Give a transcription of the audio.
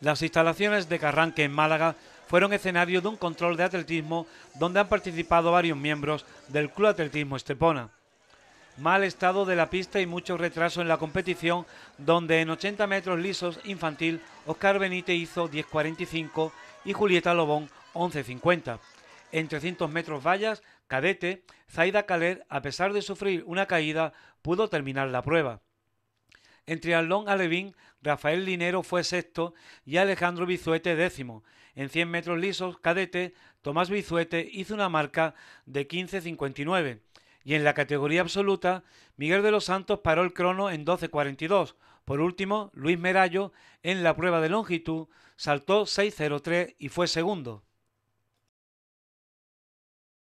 Las instalaciones de Carranque en Málaga fueron escenario de un control de atletismo donde han participado varios miembros del Club Atletismo Estepona. Mal estado de la pista y mucho retraso en la competición, donde en 80 metros lisos infantil Oscar Benítez hizo 10.45 y Julieta Lobón 11.50. En 300 metros vallas, cadete, Zaida Caler, a pesar de sufrir una caída, pudo terminar la prueba. Entre triatlón alevín, Rafael Linero fue sexto y Alejandro Bizuete décimo. En 100 metros lisos, cadete, Tomás Bizuete hizo una marca de 15.59. Y en la categoría absoluta, Miguel de los Santos paró el crono en 12.42. Por último, Luis Merallo, en la prueba de longitud, saltó 6.03 y fue segundo.